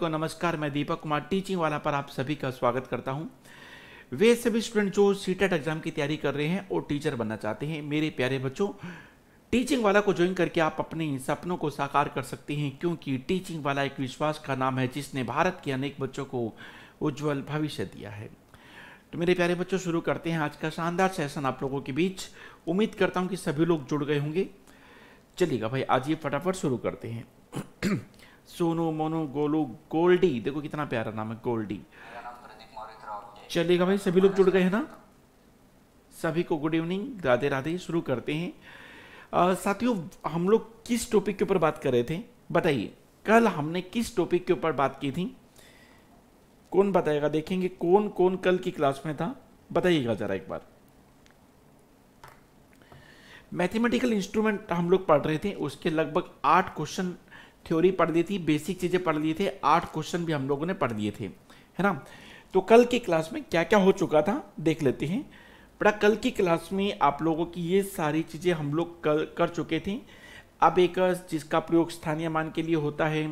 को नमस्कार मैं दीपक कुमार टीचिंग वाला पर आप सभी का स्वागत करता हूं वे सभी स्टूडेंट जो सीटेट एग्जाम e की तैयारी कर रहे हैं और टीचर बनना चाहते हैं मेरे प्यारे बच्चों टीचिंग वाला को ज्वाइन करके आप अपने सपनों को साकार कर सकते हैं क्योंकि टीचिंग वाला एक विश्वास का नाम है जिसने भारत के अनेक बच्चों को उज्ज्वल भविष्य दिया है तो मेरे प्यारे बच्चों शुरू करते हैं आज का शानदार सेशन आप लोगों के बीच उम्मीद करता हूँ कि सभी लोग जुड़ गए होंगे चलिएगा भाई आज ये फटाफट शुरू करते हैं सोनू मोनू गोलू गोल्डी देखो कितना प्यारा नाम है गोल्डी चलेगा भाई सभी लोग जुड़ गए हैं ना सभी को गुड इवनिंग राधे राधे शुरू करते हैं साथियों हम लोग किस टॉपिक के ऊपर बात कर रहे थे बताइए कल हमने किस टॉपिक के ऊपर बात की थी कौन बताएगा देखेंगे कौन कौन कल की क्लास में था बताइएगा जरा एक बार मैथमेटिकल इंस्ट्रूमेंट हम लोग पढ़ रहे थे उसके लगभग आठ क्वेश्चन थ्योरी पढ़ दी थी बेसिक चीज़ें पढ़ लिए थे आठ क्वेश्चन भी हम लोगों ने पढ़ दिए थे है ना तो कल की क्लास में क्या क्या हो चुका था देख लेते हैं बड़ा कल की क्लास में आप लोगों की ये सारी चीज़ें हम लोग कर, कर चुके थे अब एक जिसका प्रयोग स्थानीय मान के लिए होता है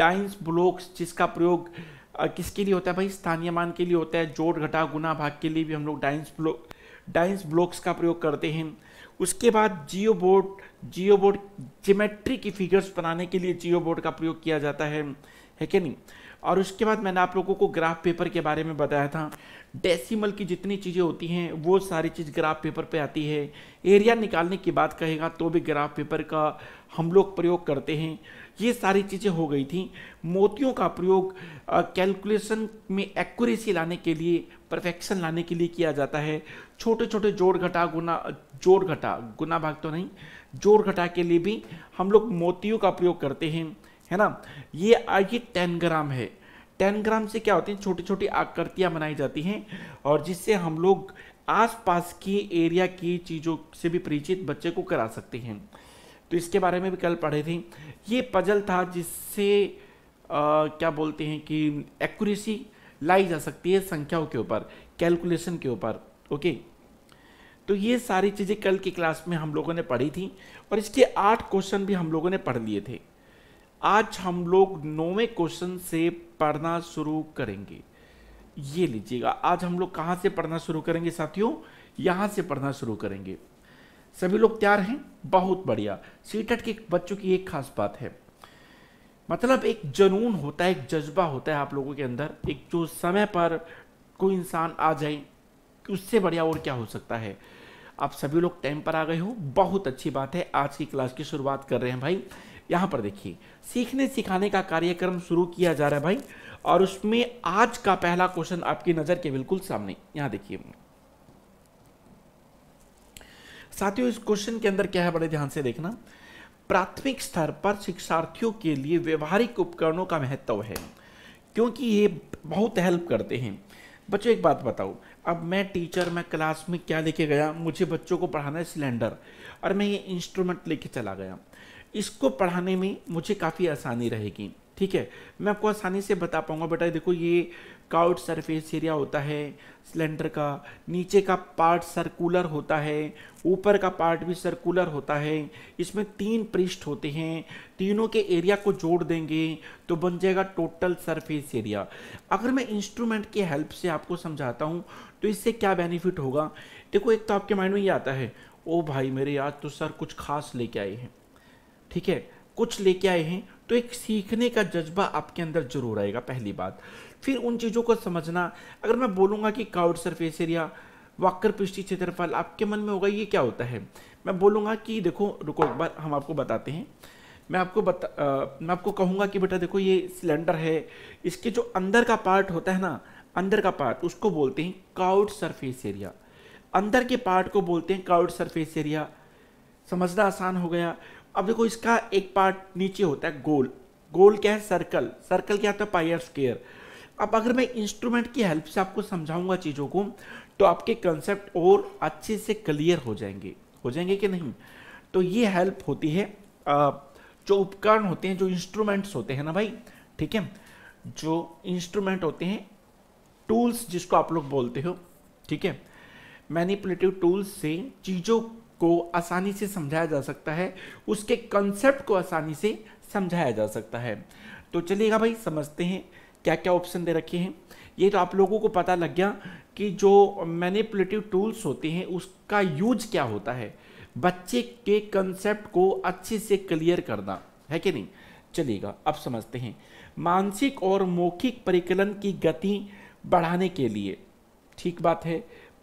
टाइम्स ब्लॉक्स जिसका प्रयोग किसके लिए होता है भाई स्थानीय मान के लिए होता है जोड़ घटा गुना भाग के लिए भी हम लोग डाइंस ब्लॉक डाइंस ब्लॉक्स का प्रयोग करते हैं उसके बाद geo board geo board geometry की फिगर्स बनाने के लिए जियो बोर्ड का प्रयोग किया जाता है है कि नहीं और उसके बाद मैंने आप लोगों को ग्राफ पेपर के बारे में बताया था डेसिमल की जितनी चीज़ें होती हैं वो सारी चीज़ ग्राफ पेपर पे आती है एरिया निकालने की बात कहेगा तो भी ग्राफ पेपर का हम लोग प्रयोग करते हैं ये सारी चीज़ें हो गई थी मोतियों का प्रयोग कैलकुलेशन में एक्यूरेसी लाने के लिए परफेक्शन लाने के लिए किया जाता है छोटे छोटे जोड़ घटा गुना जोड़ घटा गुना भाग तो नहीं जोड़ घटा के लिए भी हम लोग मोतियों का प्रयोग करते हैं है ना ये ये टेन ग्राम है टेन ग्राम से क्या होती है छोटी छोटी आकृतियाँ बनाई जाती हैं और जिससे हम लोग आसपास की एरिया की चीज़ों से भी परिचित बच्चे को करा सकते हैं तो इसके बारे में भी कल पढ़े थे ये पजल था जिससे आ, क्या बोलते हैं कि एक्यूरेसी लाई जा सकती है संख्याओं के ऊपर कैलकुलेशन के ऊपर ओके तो ये सारी चीज़ें कल की क्लास में हम लोगों ने पढ़ी थी और इसके आठ क्वेश्चन भी हम लोगों ने पढ़ लिए थे आज हम लोग नौवे क्वेश्चन से पढ़ना शुरू करेंगे ये लीजिएगा आज हम लोग कहां से पढ़ना शुरू करेंगे साथियों यहां से पढ़ना शुरू करेंगे सभी लोग तैयार हैं बहुत बढ़िया सीटेट e के बच्चों की एक खास बात है मतलब एक जनून होता है एक जज्बा होता है आप लोगों के अंदर एक जो समय पर कोई इंसान आ जाए उससे बढ़िया और क्या हो सकता है आप सभी लोग टाइम पर आ गए हो बहुत अच्छी बात है आज की क्लास की शुरुआत कर रहे हैं भाई यहाँ पर देखिए सीखने सिखाने का कार्यक्रम शुरू किया जा रहा है भाई और उसमें आज का पहला क्वेश्चन आपकी नज़र के बिल्कुल सामने यहाँ देखिए साथियों इस क्वेश्चन के अंदर क्या है बड़े ध्यान से देखना प्राथमिक स्तर पर शिक्षार्थियों के लिए व्यवहारिक उपकरणों का महत्व है क्योंकि ये बहुत हेल्प करते हैं बच्चों एक बात बताओ अब मैं टीचर मैं क्लास में क्या लेके गया मुझे बच्चों को पढ़ाना है सिलेंडर और मैं ये इंस्ट्रूमेंट लेके चला गया इसको पढ़ाने में मुझे काफ़ी आसानी रहेगी ठीक है मैं आपको आसानी से बता पाऊंगा बेटा देखो ये काउट सरफेस एरिया होता है सिलेंडर का नीचे का पार्ट सर्कुलर होता है ऊपर का पार्ट भी सर्कुलर होता है इसमें तीन पृष्ठ होते हैं तीनों के एरिया को जोड़ देंगे तो बन जाएगा टोटल सरफेस एरिया अगर मैं इंस्ट्रूमेंट की हेल्प से आपको समझाता हूँ तो इससे क्या बेनिफिट होगा देखो एक तो आपके माइंड में ये आता है ओ भाई मेरे यार तो सर कुछ खास लेके आए हैं ठीक है कुछ लेके आए हैं तो एक सीखने का जज्बा आपके अंदर जरूर आएगा पहली बात फिर उन चीज़ों को समझना अगर मैं बोलूँगा कि काउड सरफेस एरिया वाक्कर पृष्ठी क्षेत्रफल आपके मन में होगा ये क्या होता है मैं बोलूँगा कि देखो रुको एक बार हम आपको बताते हैं मैं आपको बता आ, मैं आपको कहूँगा कि बेटा देखो ये सिलेंडर है इसके जो अंदर का पार्ट होता है ना अंदर का पार्ट उसको बोलते हैं काउड सरफेस एरिया अंदर के पार्ट को बोलते हैं काउड सरफेस एरिया समझना आसान हो गया अब देखो इसका एक पार्ट नीचे होता है गोल गोल क्या है सर्कल सर्कल क्या होता है पायर स्केयर अब अगर मैं इंस्ट्रूमेंट की हेल्प से आपको समझाऊंगा चीज़ों को तो आपके कंसेप्ट और अच्छे से क्लियर हो जाएंगे हो जाएंगे कि नहीं तो ये हेल्प होती है जो उपकरण होते हैं जो इंस्ट्रूमेंट्स होते हैं ना भाई ठीक है जो इंस्ट्रूमेंट होते हैं टूल्स जिसको आप लोग बोलते हो ठीक है मैनिपुलेटिव टूल्स से चीज़ों को आसानी से समझाया जा सकता है उसके कंसेप्ट को आसानी से समझाया जा सकता है तो चलिएगा भाई समझते हैं क्या क्या ऑप्शन दे रखे हैं ये तो आप लोगों को पता लग गया कि जो मैनिपुलेटिव टूल्स होते हैं उसका यूज क्या होता है बच्चे के कंसेप्ट को अच्छे से क्लियर करना है कि नहीं चलिएगा अब समझते हैं मानसिक और मौखिक परिकलन की गति बढ़ाने के लिए ठीक बात है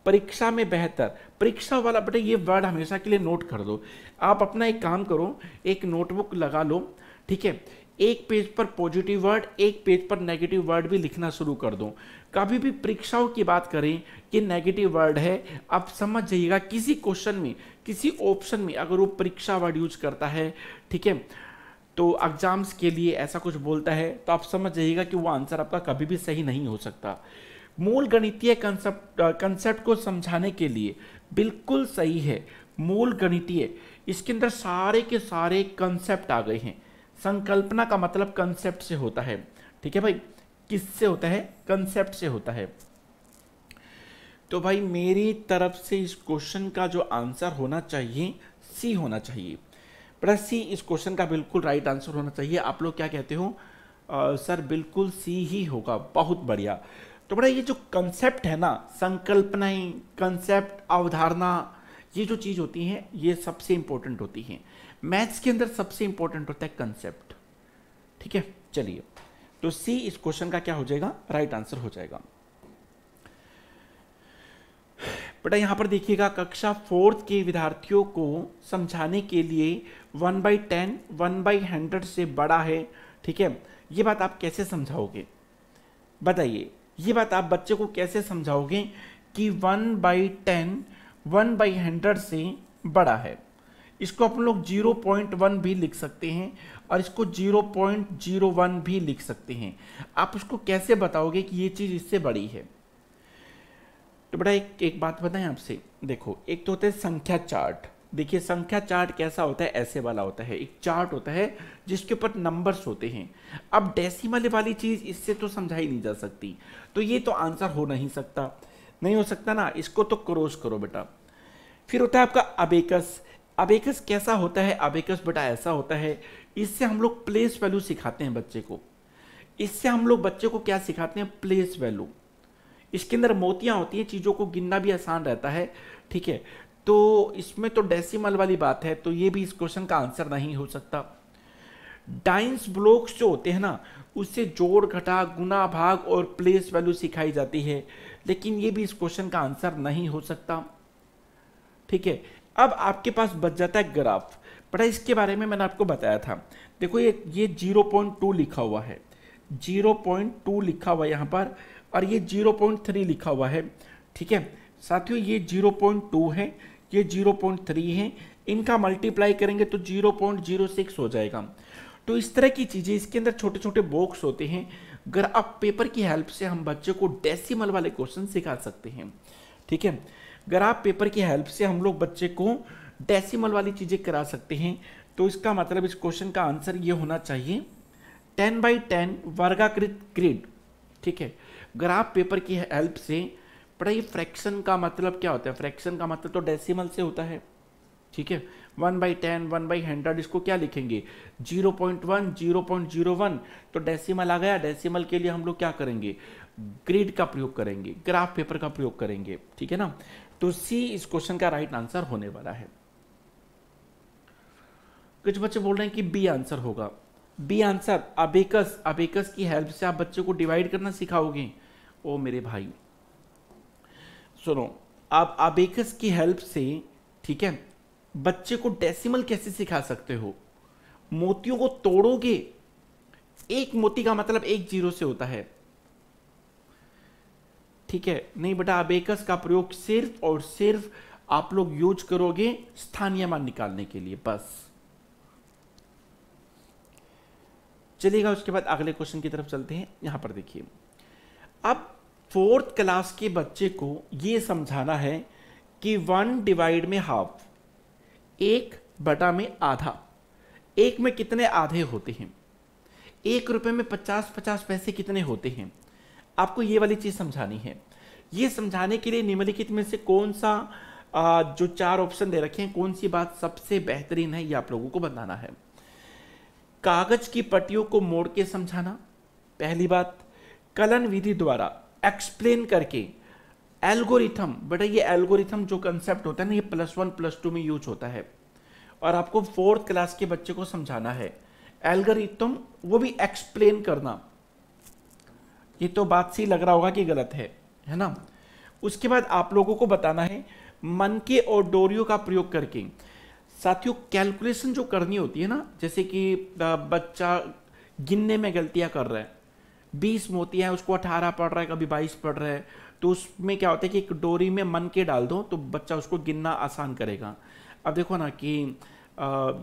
परीक्षा में बेहतर परीक्षा वाला बेटा ये वर्ड हमेशा के लिए नोट कर दो आप अपना एक काम करो एक नोटबुक लगा लो ठीक है एक पेज पर पॉजिटिव वर्ड एक पेज पर नेगेटिव वर्ड भी लिखना शुरू कर दो कभी भी परीक्षाओं की बात करें कि नेगेटिव वर्ड है आप समझ जाइएगा किसी क्वेश्चन में किसी ऑप्शन में अगर वो परीक्षा वर्ड यूज करता है ठीक है तो एग्जाम्स के लिए ऐसा कुछ बोलता है तो आप समझ जाइएगा कि वो आंसर आपका कभी भी सही नहीं हो सकता मूल गणितीय कंसेप्ट कंसेप्ट uh, को समझाने के लिए बिल्कुल सही है मूल गणितीय इसके अंदर सारे के सारे कंसेप्ट आ गए हैं संकल्पना का मतलब कंसेप्ट से होता है ठीक है भाई किससे होता है कंसेप्ट से होता है तो भाई मेरी तरफ से इस क्वेश्चन का जो आंसर होना चाहिए सी होना चाहिए प्लस सी इस क्वेश्चन का बिल्कुल राइट आंसर होना चाहिए आप लोग क्या कहते हो सर uh, बिल्कुल सी ही होगा बहुत बढ़िया तो बड़ा ये जो कंसेप्ट है ना संकल्पनाएं कंसेप्ट अवधारणा ये जो चीज़ होती है ये सबसे इंपॉर्टेंट होती है मैथ्स के अंदर सबसे इंपॉर्टेंट होता है कंसेप्ट ठीक है चलिए तो सी इस क्वेश्चन का क्या हो जाएगा राइट right आंसर हो जाएगा बेटा यहां पर देखिएगा कक्षा फोर्थ के विद्यार्थियों को समझाने के लिए one by ten one by hundred से बड़ा है ठीक है ये बात आप कैसे समझाओगे बताइए ये बात आप बच्चे को कैसे समझाओगे कि one by ten one by hundred से बड़ा है इसको अपन लोग जीरो पॉइंट वन भी लिख सकते हैं और इसको जीरो पॉइंट जीरो वन भी लिख सकते हैं आप उसको कैसे बताओगे कि ये चीज़ इससे बड़ी है तो बेटा एक एक बात बताएं आपसे देखो एक तो होता है संख्या चार्ट देखिए संख्या चार्ट कैसा होता है ऐसे वाला होता है एक चार्ट होता है जिसके ऊपर नंबर्स होते हैं अब डेसिमल वाली चीज़ इससे तो समझाई नहीं जा सकती तो ये तो आंसर हो नहीं सकता नहीं हो सकता ना इसको तो क्रोस करो बेटा फिर होता है आपका अबेकस अबेकस कैसा होता है अबेकस बेटा ऐसा होता है इससे हम लोग प्लेस वैल्यू सिखाते हैं बच्चे को इससे हम लोग बच्चे को क्या सिखाते हैं प्लेस वैल्यू इसके अंदर मोतियां होती हैं चीज़ों को गिनना भी आसान रहता है ठीक है तो इसमें तो डेसिमल वाली बात है तो ये भी इस क्वेश्चन का आंसर नहीं हो सकता डाइंस ब्लॉक्स जो होते हैं ना उससे जोड़ घटा गुना भाग और प्लेस वैल्यू सिखाई जाती है लेकिन ये भी इस क्वेश्चन का आंसर नहीं हो सकता ठीक है अब आपके पास बच जाता है ग्राफ बड़ा इसके बारे में मैंने आपको बताया था देखो ये ये टू लिखा हुआ है टू लिखा हुआ यहाँ पर और ये थ्री लिखा हुआ है ठीक है साथियों ये 0.2 है ये 0.3 है इनका मल्टीप्लाई करेंगे तो 0.06 हो जाएगा तो इस तरह की चीज़ें इसके अंदर छोटे छोटे बॉक्स होते हैं अगर आप पेपर की हेल्प से हम बच्चे को डेसिमल वाले क्वेश्चन सिखा सकते हैं ठीक है अगर आप पेपर की हेल्प से हम लोग बच्चे को डेसिमल वाली चीज़ें करा सकते हैं तो इसका मतलब इस क्वेश्चन का आंसर ये होना चाहिए टेन बाई टेन वर्गाकृत ग्रिड ठीक है अगर आप पेपर की हेल्प से बड़ा ये फ्रैक्शन का मतलब क्या होता है फ्रैक्शन का मतलब तो डेसिमल से होता है ठीक है one by ten one by hundred इसको क्या लिखेंगे zero point one zero point zero one तो डेसिमल आ गया डेसिमल के लिए हम लोग क्या करेंगे ग्रिड का प्रयोग करेंगे ग्राफ पेपर का प्रयोग करेंगे ठीक है ना तो सी इस क्वेश्चन का राइट आंसर होने वाला है कुछ बच्चे बोल रहे हैं कि बी आंसर होगा बी आंसर अबेकस अबेकस की हेल्प से आप बच्चे को डिवाइड करना सिखाओगे ओ मेरे भाई सुनो आप आबेकस की हेल्प से ठीक है बच्चे को डेसिमल कैसे सिखा सकते हो मोतियों को तोड़ोगे एक मोती का मतलब एक जीरो से होता है ठीक है नहीं बेटा आबेकस का प्रयोग सिर्फ और सिर्फ आप लोग यूज करोगे स्थानीय मान निकालने के लिए बस चलिएगा उसके बाद अगले क्वेश्चन की तरफ चलते हैं यहां पर देखिए अब फोर्थ क्लास के बच्चे को ये समझाना है कि वन डिवाइड में हाफ एक बटा में आधा एक में कितने आधे होते हैं एक रुपए में पचास पचास पैसे कितने होते हैं आपको ये वाली चीज़ समझानी है ये समझाने के लिए निम्नलिखित में से कौन सा जो चार ऑप्शन दे रखे हैं कौन सी बात सबसे बेहतरीन है ये आप लोगों को बताना है कागज की पट्टियों को मोड़ के समझाना पहली बात कलन विधि द्वारा एक्सप्लेन करके एल्गोरिथम बेटा ये एल्गोरिथम जो कंसेप्ट होता है ना ये प्लस वन प्लस टू में यूज होता है और आपको फोर्थ क्लास के बच्चे को समझाना है एल्गोरिथम वो भी एक्सप्लेन करना ये तो बात से लग रहा होगा कि गलत है है ना उसके बाद आप लोगों को बताना है मन के और डोरियो का प्रयोग करके साथियों कैलकुलेशन जो करनी होती है ना जैसे कि बच्चा गिनने में गलतियां कर रहा है बीस मोतियाँ उसको अठारह पड़ रहा है कभी बाईस पड़ रहा है तो उसमें क्या होता है कि एक डोरी में मन के डाल दो तो बच्चा उसको गिनना आसान करेगा अब देखो ना कि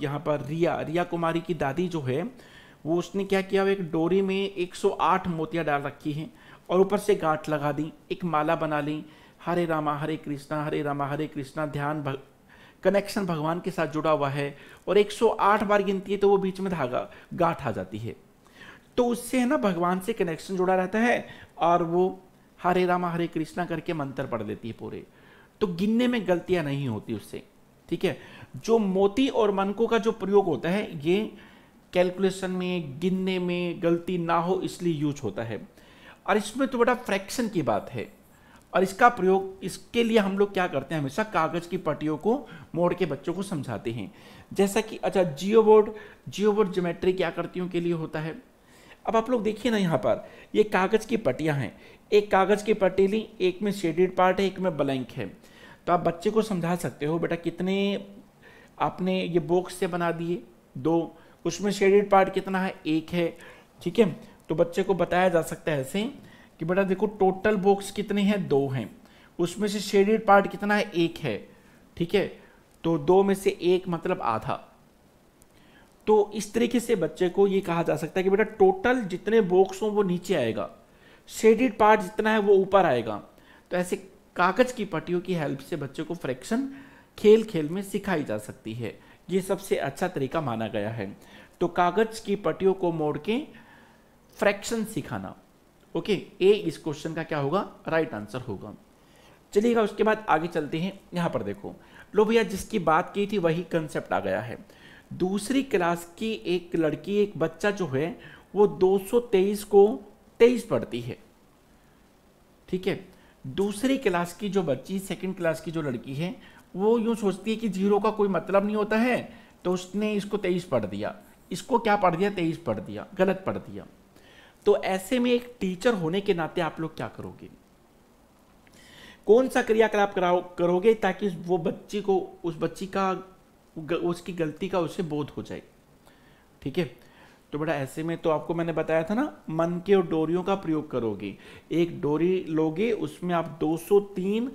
यहाँ पर रिया रिया कुमारी की दादी जो है वो उसने क्या किया एक डोरी में 108 मोतियाँ डाल रखी हैं और ऊपर से गांठ लगा दी एक माला बना ली हरे रामा हरे कृष्णा हरे रामा हरे कृष्णा ध्यान भग कनेक्शन भगवान के साथ जुड़ा हुआ है और 108 बार गिनती है तो वो बीच में धागा गांठ आ जाती है तो उससे है ना भगवान से कनेक्शन जुड़ा रहता है और वो हरे रामा हरे कृष्णा करके मंत्र पढ़ देती है पूरे तो गिनने में गलतियां नहीं होती उससे ठीक है जो मोती और मनकों का जो प्रयोग होता है ये कैलकुलेशन में गिनने में गलती ना हो इसलिए यूज होता है और इसमें तो बड़ा फ्रैक्शन की बात है और इसका प्रयोग इसके लिए हम लोग क्या करते हैं हमेशा कागज़ की पट्टियों को मोड़ के बच्चों को समझाते हैं जैसा कि अच्छा geo board geo board geometry क्या हूँ के लिए होता है अब आप लोग देखिए ना यहाँ पर ये कागज़ की पट्टियाँ हैं एक कागज़ की पट्टी ली एक में शेडेड पार्ट है एक में ब्लैंक है तो आप बच्चे को समझा सकते हो बेटा कितने आपने ये बॉक्स से बना दिए दो उसमें शेडेड पार्ट कितना है एक है ठीक है तो बच्चे को बताया जा सकता है ऐसे कि बेटा देखो टोटल बॉक्स कितने हैं दो हैं उसमें से शेडेड पार्ट कितना है एक है ठीक है तो दो में से एक मतलब आधा तो इस तरीके से बच्चे को ये कहा जा सकता है कि बेटा टोटल जितने बॉक्स हों वो नीचे आएगा शेडिड पार्ट जितना है वो ऊपर आएगा तो ऐसे कागज की पट्टियों की हेल्प से बच्चे को फ्रैक्शन खेल खेल में सिखाई जा सकती है ये सबसे अच्छा तरीका माना गया है तो कागज की पट्टियों को मोड़ के फ्रैक्शन सिखाना ओके ए इस क्वेश्चन का क्या होगा राइट आंसर होगा चलिएगा उसके बाद आगे चलते हैं यहाँ पर देखो लो भैया जिसकी बात की थी वही कंसेप्ट आ गया है दूसरी क्लास की एक लड़की एक बच्चा जो है वो 223 को 23 पढ़ती है ठीक है दूसरी क्लास की जो बच्ची सेकंड क्लास की जो लड़की है वो यूँ सोचती है कि जीरो का कोई मतलब नहीं होता है तो उसने इसको 23 पढ़ दिया इसको क्या पढ़ दिया 23 पढ़ दिया गलत पढ़ दिया तो ऐसे में एक टीचर होने के नाते आप लोग क्या करोगे कौन सा क्रियाकलाप करोगे ताकि वो बच्ची को उस बच्ची का उसकी गलती का उसे बोध हो जाए ठीक है तो बेटा ऐसे में तो आपको मैंने बताया था ना मन के और डोरियों का प्रयोग करोगे एक डोरी लोगे उसमें आप 203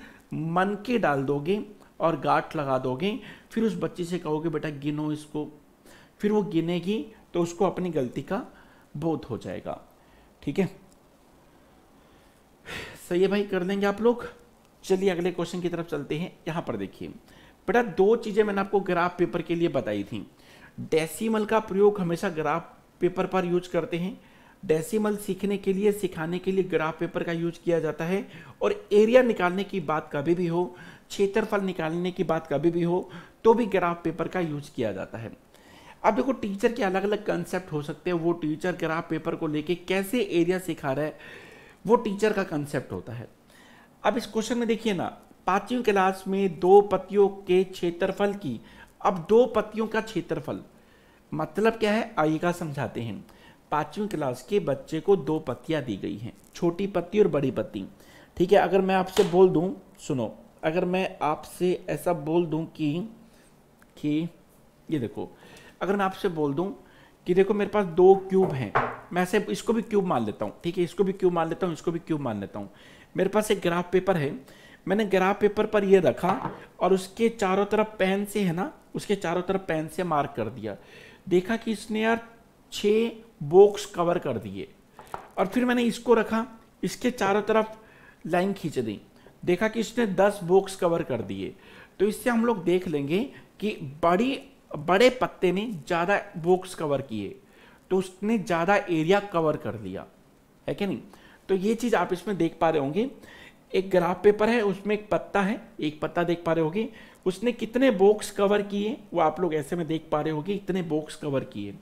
मन के डाल दोगे और गाठ लगा दोगे फिर उस बच्ची से कहोगे बेटा गिनो इसको फिर वो गिनेगी तो उसको अपनी गलती का बोध हो जाएगा ठीक है सही है भाई कर लेंगे आप लोग चलिए अगले क्वेश्चन की तरफ चलते हैं यहां पर देखिए बेटा दो चीज़ें मैंने आपको ग्राफ पेपर के लिए बताई थी डेसीमल का प्रयोग हमेशा ग्राफ पेपर पर यूज करते हैं डेसीमल सीखने के लिए सिखाने के लिए ग्राफ पेपर का यूज किया जाता है और एरिया निकालने की बात कभी भी हो क्षेत्रफल निकालने की बात कभी भी हो तो भी ग्राफ पेपर का यूज किया जाता है अब देखो टीचर के अलग अलग कंसेप्ट हो सकते हैं वो टीचर ग्राफ पेपर को लेके कैसे एरिया सिखा रहा है वो टीचर का कंसेप्ट होता है अब इस क्वेश्चन में देखिए ना पांचवी क्लास में दो पतियों के क्षेत्रफल की अब दो पतियों का क्षेत्रफल मतलब क्या है आइएगा समझाते हैं पांचवी क्लास के बच्चे को दो पत्तियां दी गई हैं छोटी पत्ती और बड़ी पत्ती ठीक है अगर मैं आपसे बोल दूँ सुनो अगर मैं आपसे ऐसा बोल दू कि कि ये देखो अगर मैं आपसे बोल दू कि देखो मेरे पास दो क्यूब हैं मैं ऐसे इसको भी क्यूब मान लेता हूँ ठीक है इसको भी क्यूब मान लेता हूँ इसको भी क्यूब मान लेता हूँ मेरे पास एक ग्राफ पेपर है मैंने ग्राफ पेपर पर ये रखा और उसके चारों तरफ पेन से है ना उसके चारों तरफ पेन से मार्क कर दिया देखा कि इसने यार छः बॉक्स कवर कर दिए और फिर मैंने इसको रखा इसके चारों तरफ लाइन खींच दी देखा कि इसने दस बॉक्स कवर कर दिए तो इससे हम लोग देख लेंगे कि बड़ी बड़े पत्ते ने ज़्यादा बॉक्स कवर किए तो उसने ज़्यादा एरिया कवर कर लिया है कि नहीं तो ये चीज़ आप इसमें देख पा रहे होंगे एक ग्राफ पेपर है उसमें एक पत्ता है एक पत्ता देख पा रहे होगी उसने कितने बॉक्स कवर किए वो आप लोग ऐसे में देख पा रहे होगी इतने बॉक्स कवर किए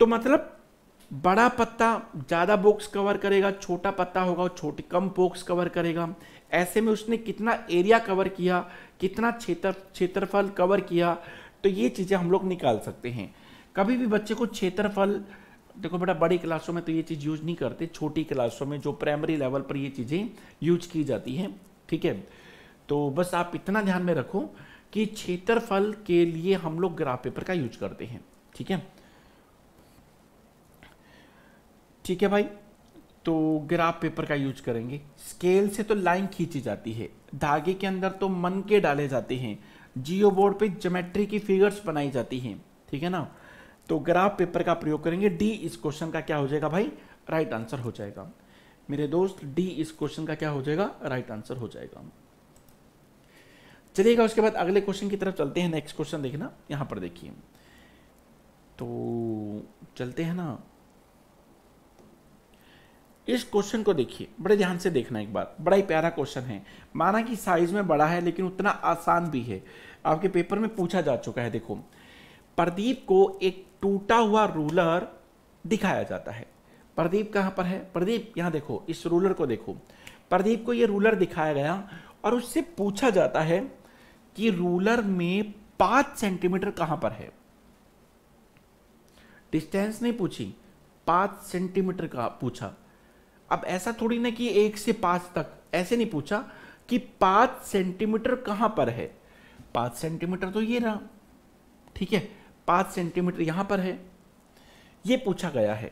तो मतलब बड़ा पत्ता ज़्यादा बॉक्स कवर करेगा छोटा पत्ता होगा छोटे कम बॉक्स कवर करेगा ऐसे में उसने कितना एरिया कवर किया कितना क्षेत्र क्षेत्रफल कवर किया तो ये चीज़ें हम लोग निकाल सकते हैं कभी भी बच्चे को क्षेत्रफल देखो बेटा बड़ी क्लासों में तो ये चीज़ यूज नहीं करते छोटी क्लासों में जो प्राइमरी लेवल पर ये चीज़ें यूज की जाती हैं ठीक है तो बस आप इतना ध्यान में रखो कि क्षेत्रफल के लिए हम लोग ग्राफ पेपर का यूज करते हैं ठीक है ठीक है भाई तो ग्राफ पेपर का यूज करेंगे स्केल से तो लाइन खींची जाती है धागे के अंदर तो मन के डाले जाते हैं जियो बोर्ड पे ज्योमेट्री की फिगर्स बनाई जाती हैं ठीक है ना तो ग्राफ पेपर का प्रयोग करेंगे डी इस क्वेश्चन का क्या हो जाएगा भाई राइट आंसर हो जाएगा मेरे दोस्त डी इस क्वेश्चन का क्या हो जाएगा राइट आंसर हो जाएगा चलिएगा उसके बाद अगले क्वेश्चन की तरफ चलते हैं नेक्स्ट क्वेश्चन देखना यहां पर देखिए तो चलते हैं ना इस क्वेश्चन को देखिए बड़े ध्यान से देखना एक बार बड़ा ही प्यारा क्वेश्चन है माना कि साइज में बड़ा है लेकिन उतना आसान भी है आपके पेपर में पूछा जा चुका है देखो प्रदीप को एक टूटा हुआ रूलर दिखाया जाता है प्रदीप कहां पर है प्रदीप यहां देखो इस रूलर को देखो प्रदीप को यह रूलर दिखाया गया और उससे पूछा जाता है कि रूलर में पांच सेंटीमीटर कहां पर है डिस्टेंस नहीं पूछी पांच सेंटीमीटर का पूछा अब ऐसा थोड़ी ना कि एक से पांच तक ऐसे नहीं पूछा कि पांच सेंटीमीटर कहां पर है पांच सेंटीमीटर तो ये रहा ठीक है पाँच सेंटीमीटर यहाँ पर है ये पूछा गया है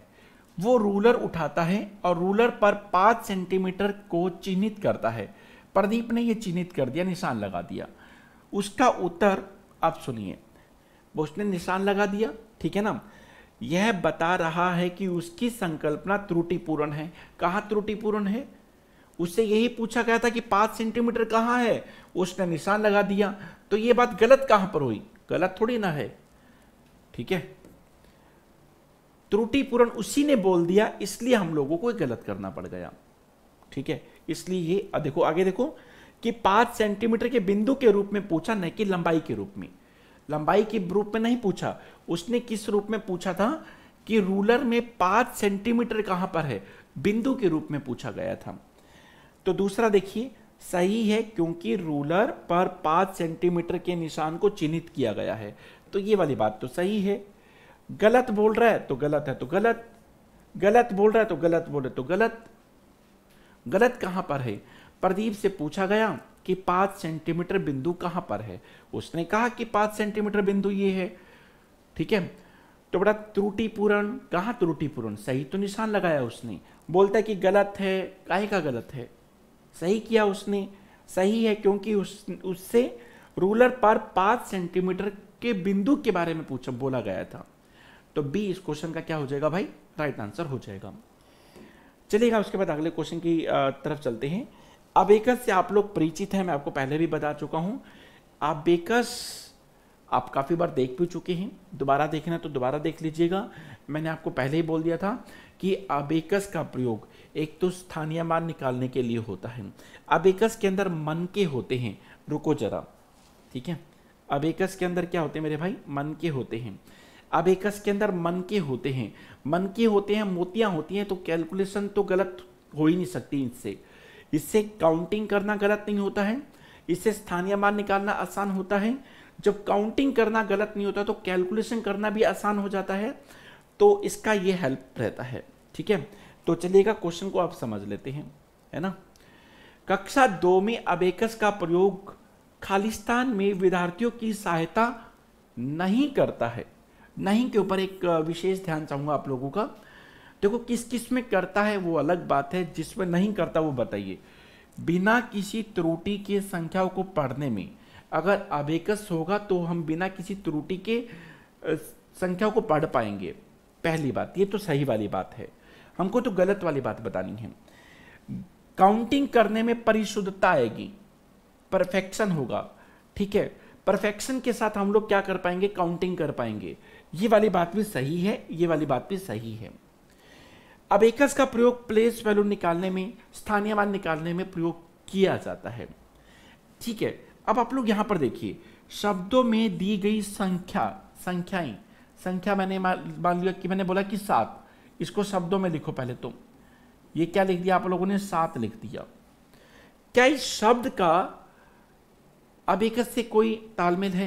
वो रूलर उठाता है और रूलर पर पाँच सेंटीमीटर को चिन्हित करता है प्रदीप ने यह चिन्हित कर दिया निशान लगा दिया उसका उत्तर आप सुनिए उसने निशान लगा दिया ठीक है ना यह बता रहा है कि उसकी संकल्पना त्रुटिपूर्ण है कहाँ त्रुटिपूर्ण है उससे यही पूछा गया था कि पाँच सेंटीमीटर कहाँ है उसने निशान लगा दिया तो ये बात गलत कहाँ पर हुई गलत थोड़ी ना है ठीक है त्रुटिपूर्ण उसी ने बोल दिया इसलिए हम लोगों को गलत करना पड़ गया ठीक है इसलिए ये देखो आगे देखो कि पांच सेंटीमीटर के बिंदु के रूप में पूछा नहीं कि लंबाई के रूप में लंबाई के रूप में नहीं पूछा उसने किस रूप में पूछा था कि रूलर में पांच सेंटीमीटर कहां पर है बिंदु के रूप में पूछा गया था तो दूसरा देखिए सही है क्योंकि रूलर पर पांच सेंटीमीटर के निशान को चिन्हित किया गया है तो ये वाली बात तो सही है गलत बोल रहा है तो गलत है तो गलत गलत बोल रहा है तो गलत बोले तो गलत गलत कहां पर है प्रदीप से पूछा गया कि पांच सेंटीमीटर बिंदु कहां पर है उसने कहा कि पांच सेंटीमीटर बिंदु ये है ठीक है तो बड़ा त्रुटिपूर्ण कहां त्रुटिपूर्ण सही तो निशान लगाया उसने बोलता है कि गलत है काहे का गलत है सही किया उसने सही है क्योंकि उस उससे रूलर पर पांच सेंटीमीटर के बिंदु के बारे में पूछा बोला गया था तो बी इस क्वेश्चन का क्या हो जाएगा भाई राइट आंसर हो जाएगा चलिएगा उसके बाद अगले क्वेश्चन की तरफ चलते हैं अबेकस से आप लोग परिचित हैं मैं आपको पहले भी बता चुका हूं अबेकस आप काफ़ी बार देख भी चुके हैं दोबारा देखना तो दोबारा देख लीजिएगा मैंने आपको पहले ही बोल दिया था कि अबेकस का प्रयोग एक तो स्थानीय मान निकालने के लिए होता है अबेकस के अंदर मन के होते हैं रुको जरा ठीक है अबेकस के अंदर क्या होते हैं मेरे भाई मन के होते हैं अबेकस के अंदर मन के होते हैं मन के होते हैं मोतियाँ होती हैं तो कैलकुलेशन तो गलत हो ही नहीं सकती इससे इससे काउंटिंग करना गलत नहीं होता है इससे स्थानीय मान निकालना आसान होता है जब काउंटिंग करना गलत नहीं होता तो कैलकुलेशन करना भी आसान हो जाता है तो इसका ये हेल्प रहता है ठीक है तो चलिएगा क्वेश्चन को आप समझ लेते हैं है ना कक्षा दो में अबेकस का प्रयोग खालिस्तान में विद्यार्थियों की सहायता नहीं करता है नहीं के ऊपर एक विशेष ध्यान चाहूँगा आप लोगों का देखो किस किस में करता है वो अलग बात है जिसमें नहीं करता वो बताइए बिना किसी त्रुटि के संख्याओं को पढ़ने में अगर अबेकस होगा तो हम बिना किसी त्रुटि के संख्याओं को पढ़ पाएंगे पहली बात ये तो सही वाली बात है हमको तो गलत वाली बात बतानी है काउंटिंग करने में परिशुद्धता आएगी परफेक्शन होगा ठीक है परफेक्शन के साथ हम लोग क्या कर पाएंगे काउंटिंग कर पाएंगे ये वाली बात भी सही है ये वाली बात भी सही है अब एकस का प्रयोग प्लेस वैल्यू निकालने में स्थानीय मान निकालने में प्रयोग किया जाता है ठीक है अब आप लोग यहां पर देखिए शब्दों में दी गई संख्या संख्याएं संख्या मैंने मान लिया कि मैंने बोला कि सात इसको शब्दों में लिखो पहले तो ये क्या लिख दिया आप लोगों ने सात लिख दिया क्या इस शब्द का अबेकस से कोई तालमेल है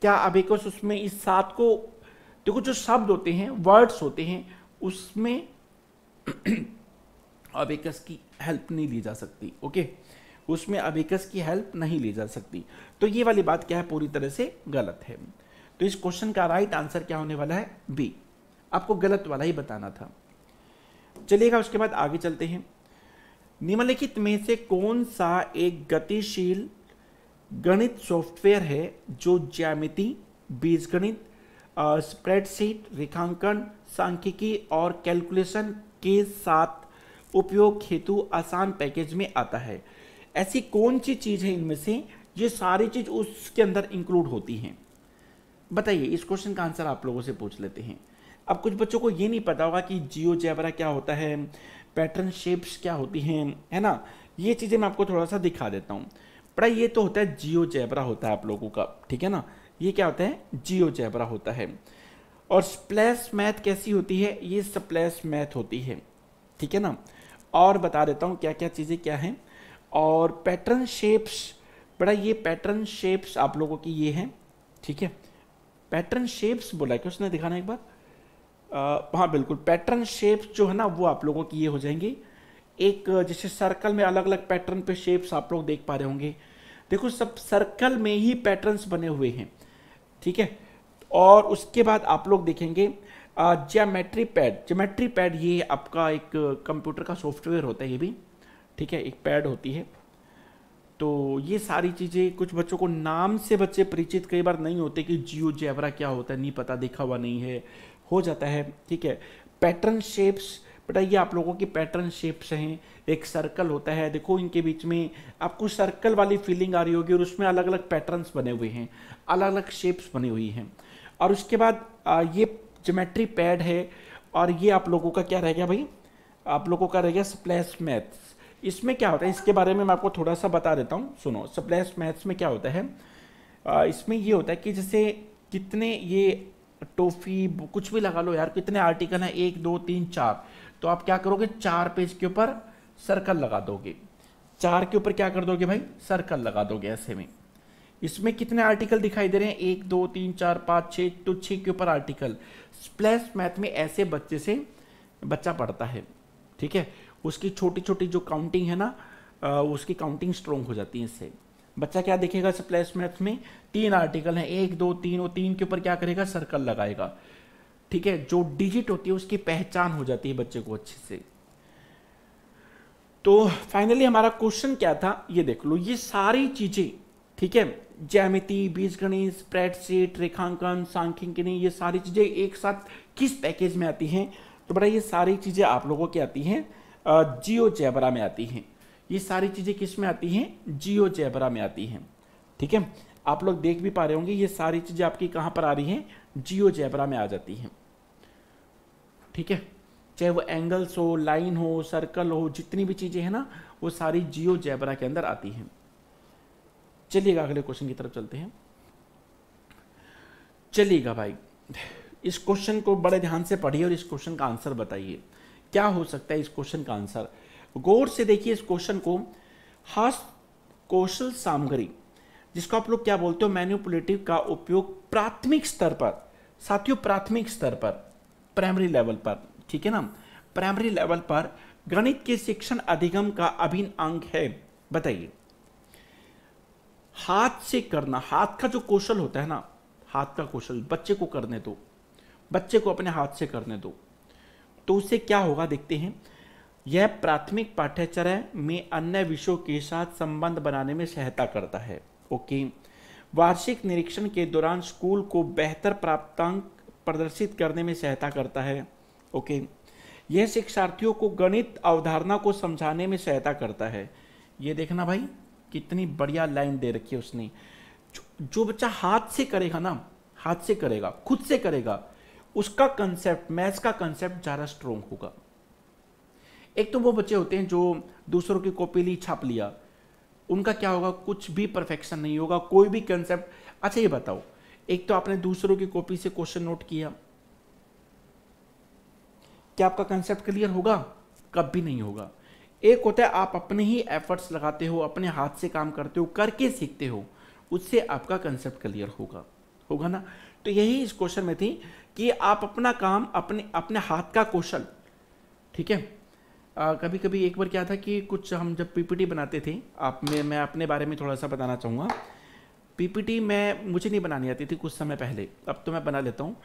क्या अबेकस उसमें इस सात को देखो जो शब्द होते हैं वर्ड्स होते हैं उसमें अबेकस की हेल्प नहीं ली जा सकती ओके उसमें अबेकस की हेल्प नहीं ली जा सकती तो ये वाली बात क्या है पूरी तरह से गलत है तो इस क्वेश्चन का राइट आंसर क्या होने वाला है बी आपको गलत वाला ही बताना था चलिएगा उसके बाद आगे चलते हैं निम्नलिखित में से कौन सा एक गतिशील गणित सॉफ्टवेयर है जो ज्यामिति बीजगणित स्प्रेडशीट रेखांकन सांख्यिकी और कैलकुलेशन के साथ उपयोग हेतु आसान पैकेज में आता है ऐसी कौन सी चीज़ है इनमें से ये सारी चीज़ उसके अंदर इंक्लूड होती हैं बताइए इस क्वेश्चन का आंसर आप लोगों से पूछ लेते हैं अब कुछ बच्चों को ये नहीं पता होगा कि जियो जैबरा क्या होता है पैटर्न शेप्स क्या होती हैं है ना ये चीज़ें मैं आपको थोड़ा सा दिखा देता हूँ बड़ा ये तो होता है जियो जैबरा होता है आप लोगों का ठीक है ना ये क्या होता है जियो जैबरा होता है और स्प्लैश मैथ कैसी होती है ये स्प्लैश मैथ होती है ठीक है ना और बता देता हूँ क्या क्या चीज़ें क्या हैं और पैटर्न शेप्स बड़ा ये पैटर्न शेप्स आप लोगों की ये हैं ठीक है पैटर्न शेप्स बोला है कि उसने दिखाना एक बार हाँ बिल्कुल पैटर्न शेप्स जो है ना वो आप लोगों की ये हो जाएंगी एक जैसे सर्कल में अलग अलग पैटर्न पे शेप्स आप लोग देख पा रहे होंगे देखो सब सर्कल में ही पैटर्न्स बने हुए हैं ठीक है और उसके बाद आप लोग देखेंगे ज्योमेट्री पैड ज्योमेट्री पैड ये आपका एक कंप्यूटर का सॉफ्टवेयर होता है ये भी ठीक है एक पैड होती है तो ये सारी चीज़ें कुछ बच्चों को नाम से बच्चे परिचित कई बार नहीं होते कि जियो जेवरा क्या होता है नहीं पता देखा हुआ नहीं है हो जाता है ठीक है पैटर्न शेप्स बेटा ये आप लोगों की पैटर्न शेप्स हैं एक सर्कल होता है देखो इनके बीच में आपको सर्कल वाली फीलिंग आ रही होगी और उसमें अलग अलग पैटर्न्स बने हुए हैं अलग अलग शेप्स बनी हुई हैं और उसके बाद ये जोमेट्री पैड है और ये आप लोगों का क्या रह गया भाई आप लोगों का रह गया स्प्लैश मैथ्स इसमें क्या होता है इसके बारे में मैं आपको थोड़ा सा बता देता हूँ सुनो स्प्लैश मैथ्स में क्या होता है इसमें ये होता है कि जैसे कितने ये टोफी कुछ भी लगा लो यार कितने आर्टिकल हैं एक दो तीन चार तो आप क्या करोगे चार पेज के ऊपर सर्कल लगा दोगे चार के ऊपर क्या कर दोगे भाई सर्कल लगा दोगे ऐसे में इसमें कितने आर्टिकल दिखाई दे रहे हैं एक दो तीन चार पाँच छः टू छः के ऊपर आर्टिकल स्प्लैश मैथ में ऐसे बच्चे से बच्चा पढ़ता है ठीक है उसकी छोटी छोटी जो काउंटिंग है ना उसकी काउंटिंग स्ट्रोंग हो जाती है इससे बच्चा क्या देखेगा स्प्लैश मैथ में तीन आर्टिकल हैं एक दो तीन और तीन के ऊपर क्या करेगा सर्कल लगाएगा ठीक है जो डिजिट होती है उसकी पहचान हो जाती है बच्चे को अच्छे से तो फाइनली हमारा क्वेश्चन क्या था ये देख लो ये सारी चीजें ठीक है बीज गणित स्प्रेडशीट रेखांकन सांख्यिकी ये सारी चीजें एक साथ किस पैकेज में आती हैं तो बड़ा ये सारी चीजें आप लोगों की आती हैं जियो जैबरा में आती हैं ये सारी चीजें किस में आती हैं जियो जैबरा में आती हैं ठीक है आप लोग देख भी पा रहे होंगे ये सारी चीजें आपकी कहाँ पर आ रही हैं जियो जैबरा में आ जाती हैं ठीक है चाहे वो एंगल्स हो लाइन हो सर्कल हो जितनी भी चीज़ें हैं ना वो सारी जियो जैबरा के अंदर आती हैं चलिएगा अगले क्वेश्चन की तरफ चलते हैं चलिएगा भाई इस क्वेश्चन को बड़े ध्यान से पढ़िए और इस क्वेश्चन का आंसर बताइए क्या हो सकता है इस क्वेश्चन का आंसर गौर से देखिए इस क्वेश्चन को हास कौशल सामग्री जिसको आप लोग क्या बोलते हो मैन्युपुलेटिव का उपयोग प्राथमिक स्तर पर साथियों प्राथमिक स्तर पर प्राइमरी लेवल पर ठीक है ना प्राइमरी लेवल पर गणित के शिक्षण अधिगम का अभिन्न अंग है बताइए हाथ से करना हाथ का जो कौशल होता है ना हाथ का कौशल बच्चे को करने दो बच्चे को अपने हाथ से करने दो तो उससे क्या होगा देखते हैं यह प्राथमिक पाठ्यचर्य में अन्य विषयों के साथ संबंध बनाने में सहायता करता है ओके वार्षिक निरीक्षण के दौरान स्कूल को बेहतर प्राप्तांक प्रदर्शित करने में सहायता करता है ओके यह शिक्षार्थियों को गणित अवधारणा को समझाने में सहायता करता है ये देखना भाई कितनी बढ़िया लाइन दे रखी है उसने जो बच्चा हाथ से करेगा ना हाथ से करेगा खुद से करेगा उसका कंसेप्ट मैथ्स का कंसेप्ट ज़्यादा स्ट्रोंग होगा एक तो वो बच्चे होते हैं जो दूसरों की कॉपी ली छाप लिया उनका क्या होगा कुछ भी परफेक्शन नहीं होगा कोई भी कंसेप्ट अच्छा ये बताओ एक तो आपने दूसरों की कॉपी से क्वेश्चन नोट किया क्या आपका कंसेप्ट क्लियर होगा कभी नहीं होगा एक होता है आप अपने ही एफर्ट्स लगाते हो अपने हाथ से काम करते हो करके सीखते हो उससे आपका कंसेप्ट क्लियर होगा होगा ना तो यही इस क्वेश्चन में थी कि आप अपना काम अपने अपने हाथ का कौशल ठीक है आ, कभी कभी एक बार क्या था कि कुछ हम जब पीपीटी बनाते थे आप में मैं अपने बारे में थोड़ा सा बताना चाहूँगा पीपीटी मैं मुझे नहीं बनानी आती थी कुछ समय पहले अब तो मैं बना लेता हूँ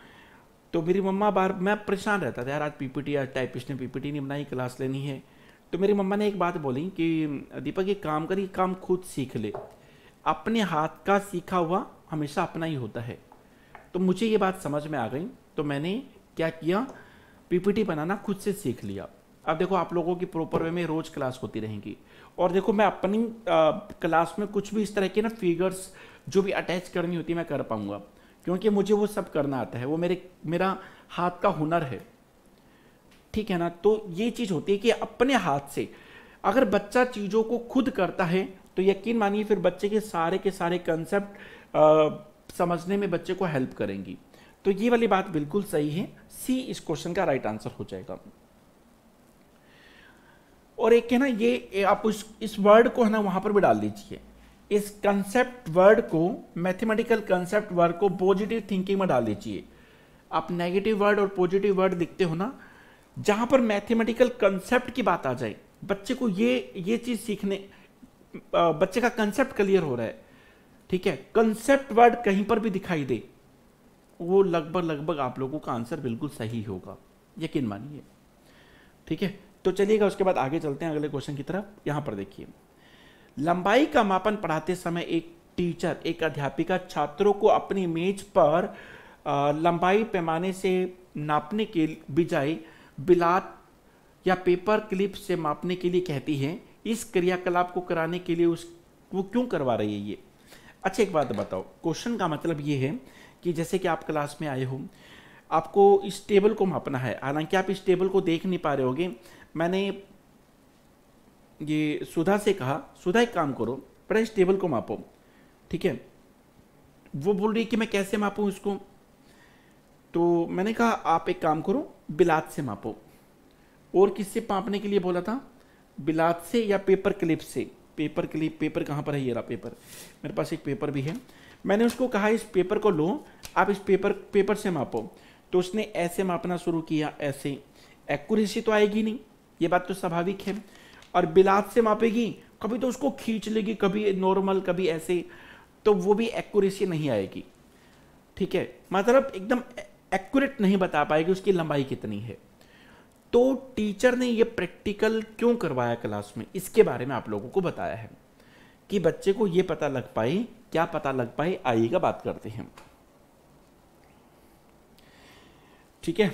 तो मेरी मम्मा बार मैं परेशान रहता था यार आज पीपीटी आज टाइप ने पीपीटी नहीं बनाई क्लास लेनी है तो मेरी मम्मा ने एक बात बोली कि दीपक ये काम कर ये काम खुद सीख ले अपने हाथ का सीखा हुआ हमेशा अपना ही होता है तो मुझे ये बात समझ में आ गई तो मैंने क्या किया पीपीटी बनाना खुद से सीख लिया अब देखो आप लोगों की प्रॉपर वे में रोज़ क्लास होती रहेंगी और देखो मैं अपनी आ, क्लास में कुछ भी इस तरह के ना फिगर्स जो भी अटैच करनी होती है मैं कर पाऊंगा क्योंकि मुझे वो सब करना आता है वो मेरे मेरा हाथ का हुनर है ठीक है ना तो ये चीज़ होती है कि अपने हाथ से अगर बच्चा चीज़ों को खुद करता है तो यकीन मानिए फिर बच्चे के सारे के सारे कंसेप्ट समझने में बच्चे को हेल्प करेंगी तो ये वाली बात बिल्कुल सही है सी इस क्वेश्चन का राइट आंसर हो जाएगा और एक है ना ये आप उस इस वर्ड को है ना वहां पर भी डाल दीजिए इस कंसेप्ट वर्ड को मैथमेटिकल कंसेप्ट वर्ड को पॉजिटिव थिंकिंग में डाल दीजिए आप नेगेटिव वर्ड और पॉजिटिव वर्ड दिखते हो ना जहां पर मैथमेटिकल कंसेप्ट की बात आ जाए बच्चे को ये ये चीज़ सीखने बच्चे का कंसेप्ट क्लियर हो रहा है ठीक है कंसेप्ट वर्ड कहीं पर भी दिखाई दे वो लगभग लगभग आप लोगों का आंसर बिल्कुल सही होगा यकीन मानिए ठीक है तो चलिएगा उसके बाद आगे चलते हैं अगले क्वेश्चन की तरफ यहां पर देखिए लंबाई का मापन पढ़ाते समय एक टीचर एक अध्यापिका छात्रों को अपनी मेज पर लंबाई पैमाने से नापने के बजाय बिलात या पेपर क्लिप से मापने के लिए कहती है इस क्रियाकलाप को कराने के लिए उस वो क्यों करवा रही है ये अच्छा एक बात बताओ क्वेश्चन का मतलब ये है कि जैसे कि आप क्लास में आए हो आपको इस टेबल को मापना है हालांकि आप इस टेबल को देख नहीं पा रहे होगे मैंने ये सुधा से कहा सुधा एक काम करो प्रेस टेबल को मापो ठीक है वो बोल रही है कि मैं कैसे मापू इसको तो मैंने कहा आप एक काम करो बिलात से मापो और किससे मापने के लिए बोला था बिलात से या पेपर क्लिप से पेपर क्लिप पेपर कहाँ पर है ये रहा पेपर मेरे पास एक पेपर भी है मैंने उसको कहा इस पेपर को लो आप इस पेपर पेपर से मापो तो उसने ऐसे मापना शुरू किया ऐसे एक्यूरेसी तो आएगी नहीं ये बात तो स्वाभाविक है और बिलात से मापेगी कभी तो उसको खींच लेगी कभी नॉर्मल कभी ऐसे तो वो भी एक्यूरेसी नहीं आएगी ठीक है मतलब एकदम एक्यूरेट नहीं बता पाएगी उसकी लंबाई कितनी है तो टीचर ने ये प्रैक्टिकल क्यों करवाया क्लास में इसके बारे में आप लोगों को बताया है कि बच्चे को ये पता लग पाए क्या पता लग पाए आइएगा बात करते हैं ठीक है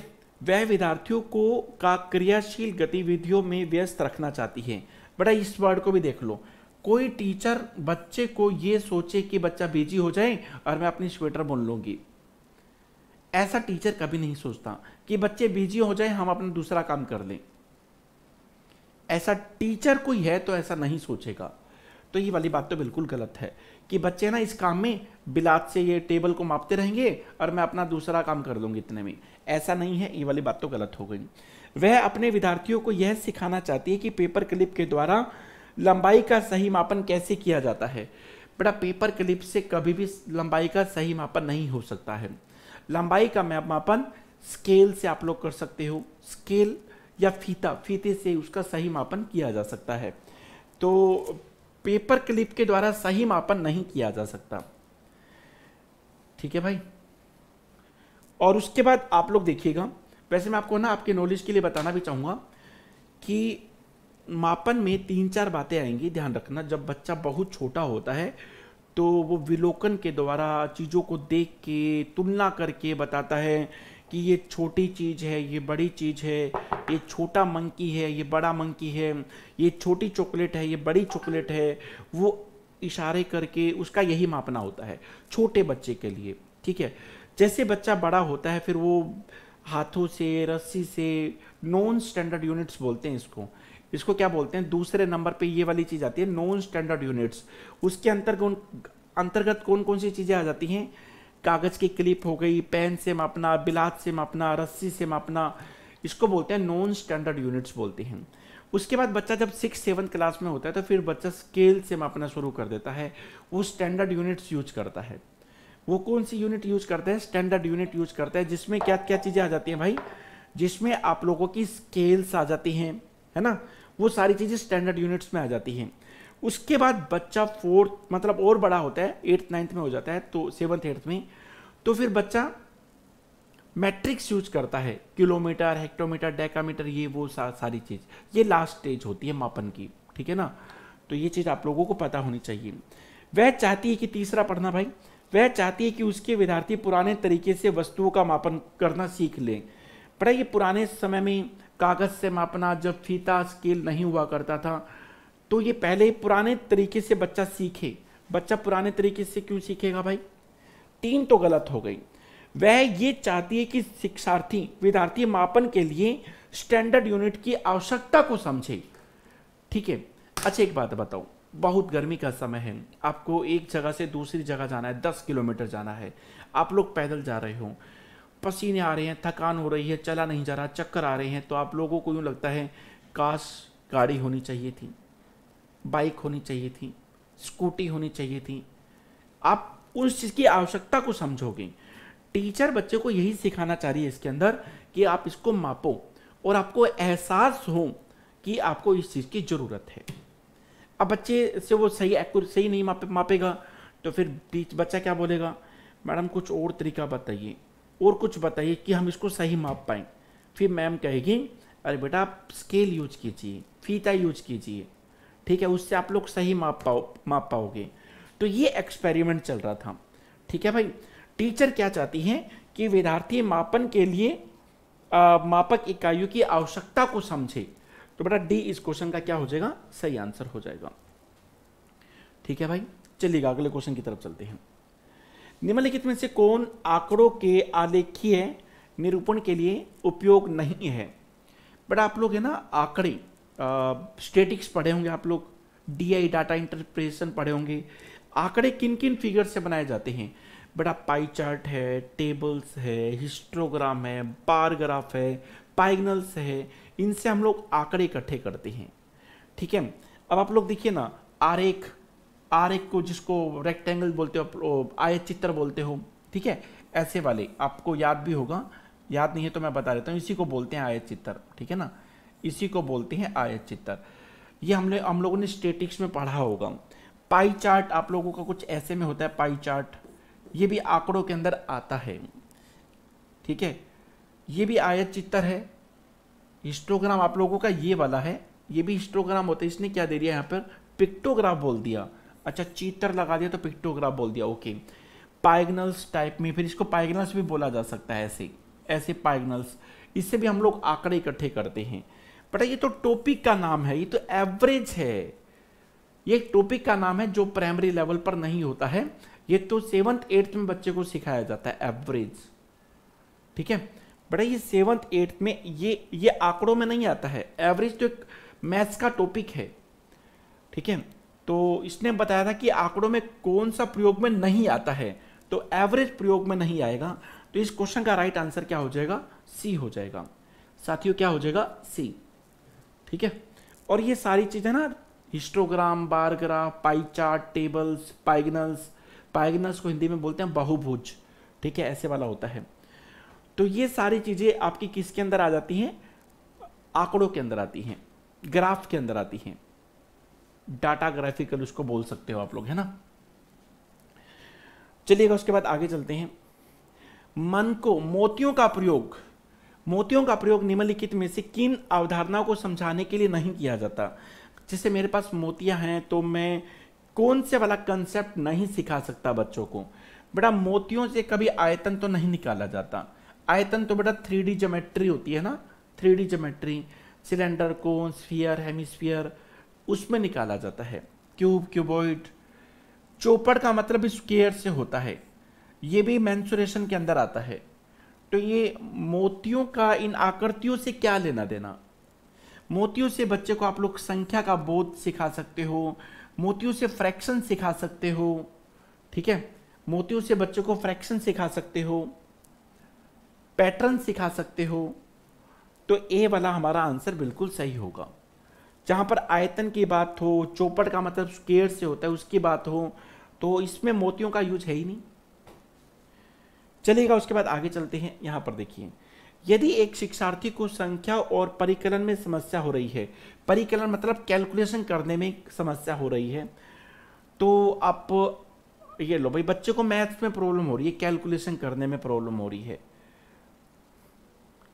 वह विद्यार्थियों को का क्रियाशील गतिविधियों में व्यस्त रखना चाहती है बड़ा इस वर्ड को भी देख लो कोई टीचर बच्चे को ये सोचे कि बच्चा बिजी हो जाए और मैं अपनी स्वेटर बुन लूंगी ऐसा टीचर कभी नहीं सोचता कि बच्चे बिजी हो जाए हम अपना दूसरा काम कर लें ऐसा टीचर कोई है तो ऐसा नहीं सोचेगा तो ये वाली बात तो बिल्कुल गलत है कि बच्चे ना इस काम में बिलात से ये टेबल को मापते रहेंगे और मैं अपना दूसरा काम कर लूंगी इतने में ऐसा नहीं है ये वाली बात तो गलत हो गई वह अपने विद्यार्थियों को यह सिखाना चाहती है कि पेपर क्लिप के द्वारा लंबाई का सही मापन कैसे किया जाता है बेटा पेपर क्लिप से कभी भी लंबाई का सही मापन नहीं हो सकता है लंबाई का मापन स्केल से आप लोग कर सकते हो स्केल या फीता फीते से उसका सही मापन किया जा सकता है तो पेपर क्लिप के द्वारा सही मापन नहीं किया जा सकता ठीक है भाई और उसके बाद आप लोग देखिएगा वैसे मैं आपको ना आपके नॉलेज के लिए बताना भी चाहूंगा कि मापन में तीन चार बातें आएंगी ध्यान रखना जब बच्चा बहुत छोटा होता है तो वो विलोकन के द्वारा चीज़ों को देख के तुलना करके बताता है कि ये छोटी चीज़ है ये बड़ी चीज़ है ये छोटा मंकी है ये बड़ा मंकी है ये छोटी चॉकलेट है ये बड़ी चॉकलेट है वो इशारे करके उसका यही मापना होता है छोटे बच्चे के लिए ठीक है जैसे बच्चा बड़ा होता है फिर वो हाथों से रस्सी से नॉन स्टैंडर्ड यूनिट्स बोलते हैं इसको इसको क्या बोलते हैं दूसरे नंबर पे ये वाली चीज़ आती है नॉन स्टैंडर्ड यूनिट्स उसके अंतर्गत अंतर्गत कौन कौन सी चीज़ें आ जाती हैं कागज़ की क्लिप हो गई पेन से मापना बिलात से मापना रस्सी से मापना इसको बोलते हैं नॉन स्टैंडर्ड यूनिट्स बोलते हैं उसके बाद बच्चा जब सिक्स सेवन क्लास में होता है तो फिर बच्चा स्केल से मापना शुरू कर देता है वो स्टैंडर्ड यूनिट्स यूज करता है वो कौन सी यूनिट यूज करता है स्टैंडर्ड यूनिट यूज करता है जिसमें क्या क्या चीज़ें आ जाती हैं भाई जिसमें आप लोगों की स्केल्स आ जाती हैं है ना वो सारी चीज़ें स्टैंडर्ड यूनिट्स में आ जाती हैं उसके बाद बच्चा फोर्थ मतलब और बड़ा होता है एट्थ नाइन्थ में हो जाता है तो सेवन्थ एट्थ में तो फिर बच्चा मैट्रिक्स यूज करता है किलोमीटर हेक्टोमीटर डेकामीटर ये वो सा, सारी चीज़ ये लास्ट स्टेज होती है मापन की ठीक है ना तो ये चीज़ आप लोगों को पता होनी चाहिए वह चाहती है कि तीसरा पढ़ना भाई वह चाहती है कि उसके विद्यार्थी पुराने तरीके से वस्तुओं का मापन करना सीख लें पढ़ाई ये पुराने समय में कागज़ से मापना जब फीता स्केल नहीं हुआ करता था तो ये पहले ही पुराने तरीके से बच्चा सीखे बच्चा पुराने तरीके से क्यों सीखेगा भाई तीन तो गलत हो गई वह ये चाहती है कि शिक्षार्थी विद्यार्थी मापन के लिए स्टैंडर्ड यूनिट की आवश्यकता को समझे ठीक है अच्छा एक बात बताओ बहुत गर्मी का समय है आपको एक जगह से दूसरी जगह जाना है दस किलोमीटर जाना है आप लोग पैदल जा रहे हो पसीने आ रहे हैं थकान हो रही है चला नहीं जा रहा चक्कर आ रहे हैं तो आप लोगों को यूँ लगता है काश गाड़ी होनी चाहिए थी बाइक होनी चाहिए थी स्कूटी होनी चाहिए थी आप उस चीज़ की आवश्यकता को समझोगे टीचर बच्चे को यही सिखाना चाह रही है इसके अंदर कि आप इसको मापो और आपको एहसास हो कि आपको इस चीज़ की ज़रूरत है अब बच्चे से वो सही सही नहीं मापे मापेगा तो फिर टीच बच्चा क्या बोलेगा मैडम कुछ और तरीका बताइए और कुछ बताइए कि हम इसको सही माप पाएँ फिर मैम कहेगी अरे बेटा आप स्केल यूज कीजिए फीता यूज कीजिए ठीक है उससे आप लोग सही माप पाओ माप पाओगे तो ये एक्सपेरिमेंट चल रहा था ठीक है भाई टीचर क्या चाहती है कि विद्यार्थी मापन के लिए आ, मापक इकाइयों की आवश्यकता को समझे तो बेटा डी इस क्वेश्चन का क्या हो जाएगा सही आंसर हो जाएगा ठीक है भाई चलिएगा अगले क्वेश्चन की तरफ चलते हैं निम्नलिखित में से कौन आंकड़ों के आलेखीय निरूपण के लिए उपयोग नहीं है बट आप लोग है ना आंकड़े स्टेटिक्स पढ़े होंगे आप लोग डीआई डाटा इंटरप्रेशन पढ़े होंगे आंकड़े किन किन फिगर से बनाए जाते हैं बड़ा पाई चार्ट है टेबल्स है हिस्ट्रोग्राम है बार ग्राफ है पाइगनल्स है इनसे हम लोग आंकड़े इकट्ठे करते हैं ठीक है अब आप लोग देखिए ना आरेख आरेख को जिसको रेक्टेंगल बोलते हो आयत चित्र बोलते हो ठीक है ऐसे वाले आपको याद भी होगा याद नहीं है तो मैं बता देता हूँ इसी को बोलते हैं आयत चित्र ठीक है ना इसी को बोलते हैं आयत चित्र ये हमने हम लोगों ने स्टेटिक्स में पढ़ा होगा पाई चार्ट आप लोगों का कुछ ऐसे में होता है पाई चार्ट ये भी आंकड़ों के अंदर आता है ठीक है ये भी आयत चित्र है हिस्टोग्राम आप लोगों का ये वाला है ये भी हिस्टोग्राम होता है इसने क्या दे दिया यहाँ पर पिक्टोग्राफ बोल दिया अच्छा चित्र लगा दिया तो पिक्टोग्राफ बोल दिया ओके पाइगनल्स टाइप में फिर इसको पाइगनल्स भी बोला जा सकता है ऐसे ऐसे पाइगनल्स इससे भी हम लोग आंकड़े इकट्ठे करते हैं बेटा ये तो टॉपिक का नाम है ये तो एवरेज है ये टॉपिक का नाम है जो प्राइमरी लेवल पर नहीं होता है ये तो सेवंथ एट्थ में बच्चे को सिखाया जाता है एवरेज ठीक है बेटा ये सेवंथ एट्थ में ये ये आंकड़ों में नहीं आता है एवरेज तो एक मैथ्स का टॉपिक है ठीक है तो इसने बताया था कि आंकड़ों में कौन सा प्रयोग में नहीं आता है तो एवरेज प्रयोग में नहीं आएगा तो इस क्वेश्चन का राइट आंसर क्या हो जाएगा सी हो जाएगा साथियों क्या हो जाएगा सी ठीक है और ये सारी चीज़ें ना histogram bar graph pie chart tables पाइगनल्स पाइगनल्स को हिंदी में बोलते हैं बहुभुज ठीक है ऐसे वाला होता है तो ये सारी चीज़ें आपकी किसके अंदर आ जाती हैं आंकड़ों के अंदर आती हैं ग्राफ के अंदर आती हैं डाटा ग्राफिकल उसको बोल सकते हो आप लोग है ना चलिएगा उसके बाद आगे चलते हैं मन को मोतियों का प्रयोग मोतियों का प्रयोग निम्नलिखित में से किन अवधारणाओं को समझाने के लिए नहीं किया जाता जैसे मेरे पास मोतियाँ हैं तो मैं कौन से वाला कंसेप्ट नहीं सिखा सकता बच्चों को बेटा मोतियों से कभी आयतन तो नहीं निकाला जाता आयतन तो बेटा थ्री डी जोमेट्री होती है ना three D geometry cylinder cone sphere hemisphere उसमें निकाला जाता है क्यूब क्यूबॉइड चौपड़ का मतलब स्केयर से होता है ये भी मैंसुरेशन के अंदर आता है तो ये मोतियों का इन आकृतियों से क्या लेना देना मोतियों से बच्चे को आप लोग संख्या का बोध सिखा सकते हो मोतियों से फ्रैक्शन सिखा सकते हो ठीक है मोतियों से बच्चे को फ्रैक्शन सिखा सकते हो पैटर्न सिखा सकते हो तो ए वाला हमारा आंसर बिल्कुल सही होगा जहाँ पर आयतन की बात हो चौपट का मतलब स्केयर से होता है उसकी बात हो तो इसमें मोतियों का यूज है ही नहीं चलेगा उसके बाद आगे चलते हैं यहाँ पर देखिए यदि एक शिक्षार्थी को संख्या और परिकलन में समस्या हो रही है परिकलन मतलब कैलकुलेशन करने में समस्या हो रही है तो आप ये लो भाई बच्चे को मैथ्स में प्रॉब्लम हो रही है कैलकुलेशन करने में प्रॉब्लम हो रही है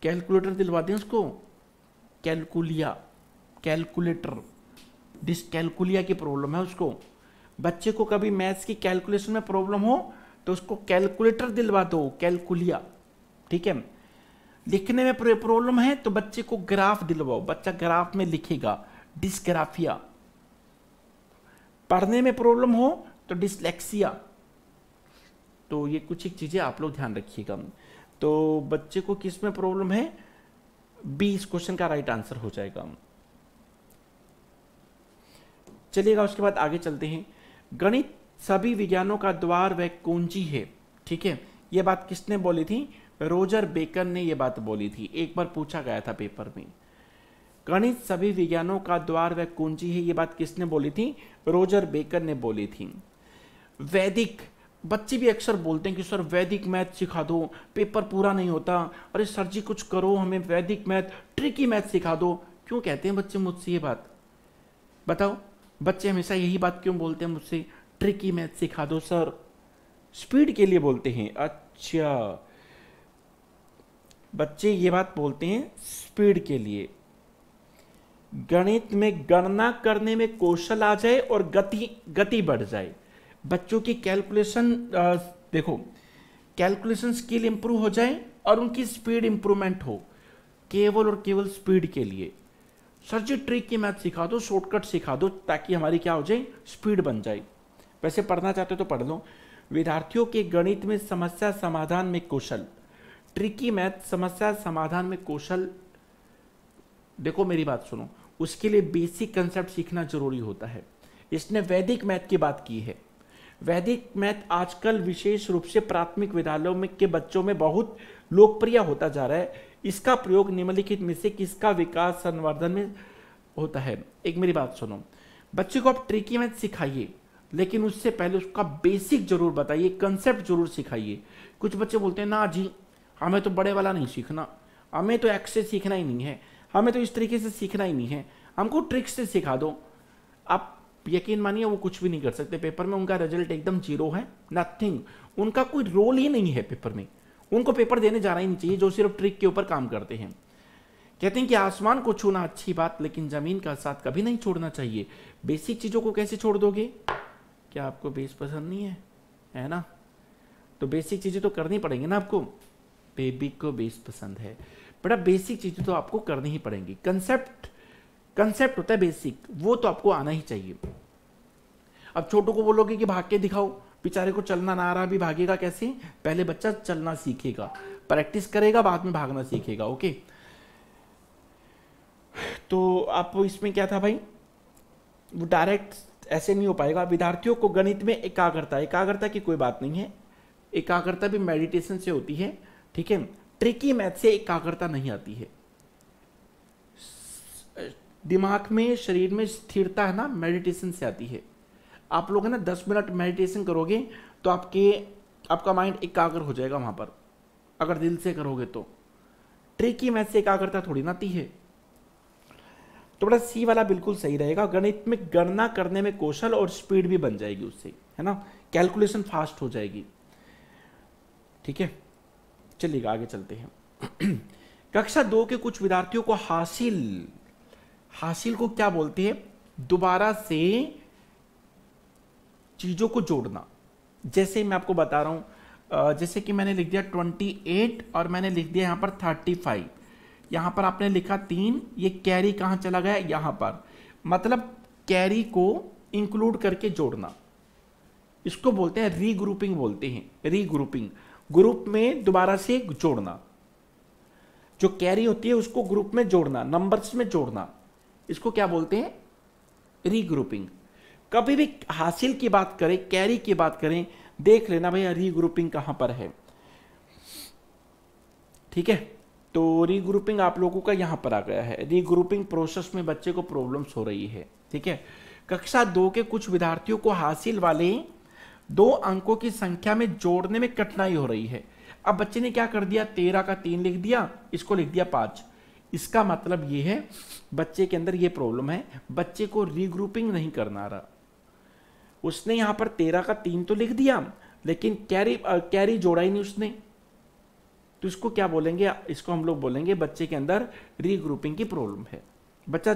कैलकुलेटर दिलवा दें उसको कैलकुलिया कैलकुलेटर डिस कैलकुलिया की प्रॉब्लम है उसको बच्चे को कभी मैथ्स की कैलकुलेशन में प्रॉब्लम हो तो उसको कैलकुलेटर दिलवा दो कैलकुलिया ठीक है लिखने में प्रॉब्लम है तो बच्चे को ग्राफ दिलवाओ बच्चा ग्राफ में लिखेगा डिस्ग्राफिया पढ़ने में प्रॉब्लम हो तो डिसलेक्सिया तो ये कुछ एक चीज़ें आप लोग ध्यान रखिएगा तो बच्चे को किस में प्रॉब्लम है बी इस क्वेश्चन का राइट आंसर हो जाएगा चलिएगा उसके बाद आगे चलते हैं गणित सभी विज्ञानों का द्वार वह कुंजी है ठीक है ये बात किसने बोली थी रोजर बेकन ने यह बात बोली थी एक बार पूछा गया था पेपर में गणित सभी विज्ञानों का द्वार वह कुंजी है ये बात किसने बोली थी रोजर बेकर ने बोली थी वैदिक बच्चे भी अक्सर बोलते हैं कि सर वैदिक मैथ सिखा दो पेपर पूरा नहीं होता अरे सर जी कुछ करो हमें वैदिक मैथ ट्रिकी मैथ सिखा दो क्यों कहते हैं बच्चे मुझसे ये बात बताओ बच्चे हमेशा यही बात क्यों बोलते हैं मुझसे ट्रिकी मैथ सिखा दो सर स्पीड के लिए बोलते हैं अच्छा बच्चे ये बात बोलते हैं स्पीड के लिए गणित में गणना करने में कौशल आ जाए और गति गति बढ़ जाए बच्चों की कैलकुलेशन देखो कैलकुलेशन स्किल इंप्रूव हो जाए और उनकी स्पीड इंप्रूवमेंट हो केवल और केवल स्पीड के लिए सर जी ट्रिक की मैथ सिखा दो शॉर्टकट सिखा दो ताकि हमारी क्या हो जाए स्पीड बन जाए वैसे पढ़ना चाहते हो तो पढ़ लो विद्यार्थियों के गणित में समस्या समाधान में कौशल ट्रिकी मैथ समस्या समाधान में कौशल देखो मेरी बात सुनो उसके लिए बेसिक कंसेप्ट सीखना जरूरी होता है इसने वैदिक मैथ की बात की है वैदिक मैथ आजकल विशेष रूप से प्राथमिक विद्यालयों में के बच्चों में बहुत लोकप्रिय होता जा रहा है इसका प्रयोग निम्नलिखित में से किसका विकास संवर्धन में होता है एक मेरी बात सुनो बच्चे को आप ट्रिकी मैथ सिखाइए लेकिन उससे पहले उसका बेसिक जरूर बताइए कंसेप्ट जरूर सिखाइए कुछ बच्चे बोलते हैं ना जी हमें तो बड़े वाला नहीं सीखना हमें तो एक्स से सीखना ही नहीं है हमें तो इस तरीके से सीखना ही नहीं है हमको ट्रिक्स से सिखा दो आप यकीन मानिए वो कुछ भी नहीं कर सकते पेपर में उनका रिजल्ट एकदम जीरो है नथिंग उनका कोई रोल ही नहीं है पेपर में उनको पेपर देने जाना ही नहीं चाहिए जो सिर्फ ट्रिक के ऊपर काम करते हैं कहते हैं कि आसमान को छूना अच्छी बात लेकिन जमीन का साथ कभी नहीं छोड़ना चाहिए बेसिक चीज़ों को कैसे छोड़ दोगे क्या आपको बेस पसंद नहीं है है ना तो बेसिक चीज़ें तो करनी पड़ेंगी ना आपको बेबी को बेस पसंद है बट अब बेसिक चीज़ें तो आपको करनी ही पड़ेंगी कंसेप्ट कंसेप्ट होता है बेसिक वो तो आपको आना ही चाहिए अब छोटों को बोलोगे कि भाग के दिखाओ बेचारे को चलना ना आ रहा भी भागेगा कैसे पहले बच्चा चलना सीखेगा प्रैक्टिस करेगा बाद में भागना सीखेगा ओके तो आप इसमें क्या था भाई वो डायरेक्ट ऐसे नहीं हो पाएगा विद्यार्थियों को गणित में एकाग्रता एकाग्रता की कोई बात नहीं है एकाग्रता भी मेडिटेशन से होती है ठीक है ट्रिकी मैथ से एकाग्रता नहीं आती है दिमाग में शरीर में स्थिरता है ना मेडिटेशन से आती है आप लोग है ना दस मिनट मेडिटेशन करोगे तो आपके आपका माइंड एकाग्र हो जाएगा वहां पर अगर दिल से करोगे तो ट्रिकी मैथ से एकाग्रता थोड़ी ना आती है तो बड़ा सी वाला बिल्कुल सही रहेगा गणित में गणना करने में कौशल और स्पीड भी बन जाएगी उससे है ना कैलकुलेशन फास्ट हो जाएगी ठीक है चलिएगा आगे चलते हैं कक्षा दो के कुछ विद्यार्थियों को हासिल हासिल को क्या बोलते हैं दोबारा से चीजों को जोड़ना जैसे मैं आपको बता रहा हूं जैसे कि मैंने लिख दिया 28 और मैंने लिख दिया यहां पर 35 यहां पर आपने लिखा तीन ये कैरी कहां चला गया यहां पर मतलब कैरी को इंक्लूड करके जोड़ना इसको बोलते हैं रीग्रुपिंग बोलते हैं रीग्रुपिंग ग्रुप में दोबारा से जोड़ना जो कैरी होती है उसको ग्रुप में जोड़ना नंबर्स में जोड़ना इसको क्या बोलते हैं रीग्रुपिंग कभी भी हासिल की बात करें कैरी की बात करें देख लेना भैया रीग्रुपिंग कहां पर है ठीक है तो रीग्रुपिंग आप लोगों का यहाँ पर आ गया है रीग्रुपिंग प्रोसेस में बच्चे को प्रॉब्लम्स हो रही है ठीक है कक्षा दो के कुछ विद्यार्थियों को हासिल वाले दो अंकों की संख्या में जोड़ने में कठिनाई हो रही है अब बच्चे ने क्या कर दिया तेरह का तीन लिख दिया इसको लिख दिया पाँच इसका मतलब ये है बच्चे के अंदर ये प्रॉब्लम है बच्चे को रीग्रुपिंग नहीं करना रहा उसने यहाँ पर तेरह का तीन तो लिख दिया लेकिन कैरी कैरी जोड़ा ही नहीं उसने तो इसको क्या बोलेंगे इसको हम लोग बोलेंगे बच्चे के अंदर रीग्रुपिंग की प्रॉब्लम है बच्चा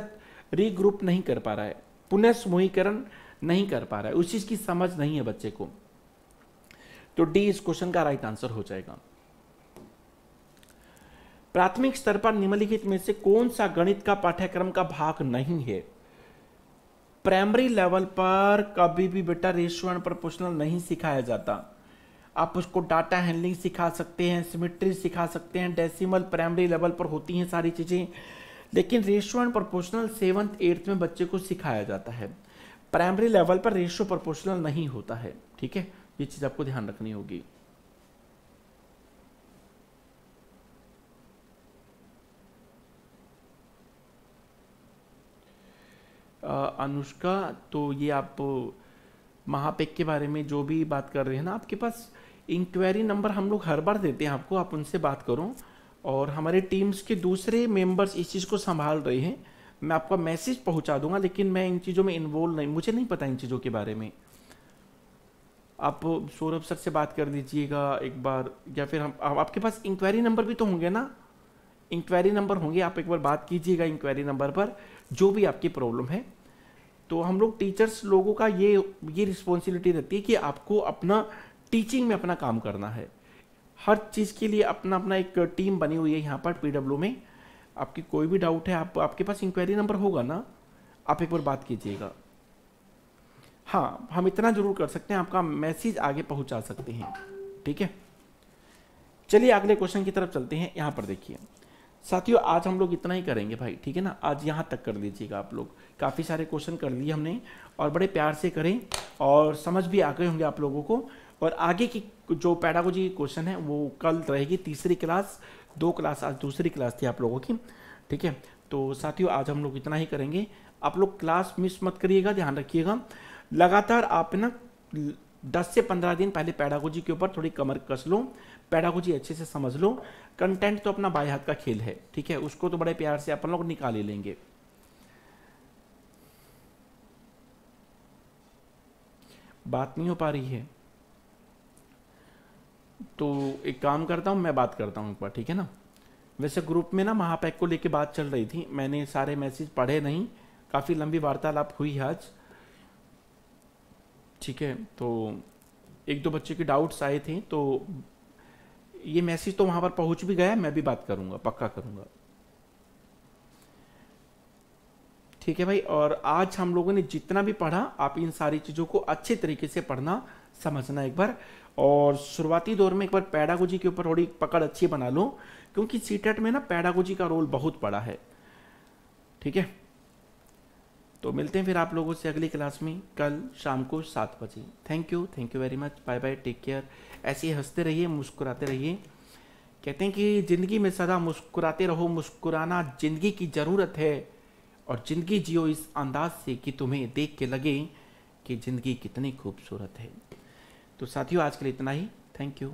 रीग्रुप नहीं कर पा रहा है पुनः नहीं कर पा रहा है उस चीज़ की समझ नहीं है बच्चे को तो डी इस क्वेश्चन का राइट आंसर हो जाएगा प्राथमिक स्तर पर निम्नलिखित में से कौन सा गणित का पाठ्यक्रम का भाग नहीं है प्राइमरी लेवल पर कभी भी बेटा रेशियो पर प्रपोर्शनल नहीं सिखाया जाता आप उसको डाटा हैंडलिंग सिखा सकते हैं सिमेट्री सिखा सकते हैं डेसिमल प्राइमरी लेवल पर होती हैं सारी चीज़ें लेकिन ratio and proportional seventh eighth में बच्चे को सिखाया जाता है प्राइमरी लेवल पर रेशो प्रोपोर्शनल नहीं होता है ठीक है ये चीज़ आपको ध्यान रखनी होगी अनुष्का तो ये आप महापेक के बारे में जो भी बात कर रहे हैं ना आपके पास इंक्वायरी नंबर हम लोग हर बार देते हैं आपको आप उनसे बात करो और हमारे टीम्स के दूसरे मेंबर्स इस चीज़ को संभाल रहे हैं मैं आपका मैसेज पहुंचा दूंगा लेकिन मैं इन चीज़ों में इन्वॉल्व नहीं मुझे नहीं पता इन चीज़ों के बारे में आप सौरभ सर से बात कर दीजिएगा एक बार या फिर हम आप, आपके पास इंक्वायरी नंबर भी तो होंगे ना इंक्वायरी नंबर होंगे आप एक बार बात कीजिएगा इंक्वायरी नंबर पर जो भी आपकी प्रॉब्लम है तो हम लोग टीचर्स लोगों का ये ये रिस्पॉन्सिबिलिटी रहती है कि आपको अपना टीचिंग में अपना काम करना है हर चीज़ के लिए अपना अपना एक टीम बनी हुई है यहाँ पर पीडब्ल्यू में आपकी कोई भी डाउट है आप आपके पास इंक्वायरी नंबर होगा ना आप एक बार बात कीजिएगा हाँ हम इतना ज़रूर कर सकते हैं आपका मैसेज आगे पहुंचा सकते हैं ठीक है चलिए अगले क्वेश्चन की तरफ चलते हैं यहाँ पर देखिए साथियों आज हम लोग इतना ही करेंगे भाई ठीक है ना आज यहाँ तक कर दीजिएगा आप लोग काफ़ी सारे क्वेश्चन कर लिए हमने और बड़े प्यार से करें और समझ भी आ गए होंगे आप लोगों को और आगे की जो पैडागोजी क्वेश्चन है वो कल रहेगी तीसरी क्लास दो क्लास आज दूसरी क्लास थी आप लोगों की ठीक है तो साथियों आज हम लोग इतना ही करेंगे आप लोग क्लास मिस मत करिएगा ध्यान रखिएगा लगातार आप ना दस से पंद्रह दिन पहले पैडागोजी के ऊपर थोड़ी कमर कस लो पैडागोजी अच्छे से समझ लो कंटेंट तो अपना बाय हाथ का खेल है ठीक है उसको तो बड़े प्यार से अपन लोग निकाल ही लेंगे बात नहीं हो पा रही है तो एक काम करता हूं मैं बात करता हूं एक बार ठीक है ना वैसे ग्रुप में ना महापैक को लेके बात चल रही थी मैंने सारे मैसेज पढ़े नहीं काफ़ी लंबी वार्तालाप हुई आज ठीक है तो एक दो बच्चे के डाउट्स आए थे तो ये मैसेज तो वहां पर पहुंच भी गया मैं भी बात करूंगा पक्का करूंगा ठीक है भाई और आज हम लोगों ने जितना भी पढ़ा आप इन सारी चीज़ों को अच्छे तरीके से पढ़ना समझना एक बार और शुरुआती दौर में एक बार पैडागोजी के ऊपर थोड़ी पकड़ अच्छी बना लो क्योंकि सीटेट e में ना पैडागोजी का रोल बहुत बड़ा है ठीक है तो मिलते हैं फिर आप लोगों से अगली क्लास में कल शाम को सात बजे thank you thank you very much bye bye take care ऐसे हंसते रहिए मुस्कुराते रहिए कहते हैं कि ज़िंदगी में सदा मुस्कुराते रहो मुस्कुराना ज़िंदगी की ज़रूरत है और ज़िंदगी जियो इस अंदाज से कि तुम्हें देख के लगे कि ज़िंदगी कितनी खूबसूरत है तो साथियों आज के लिए इतना ही थैंक यू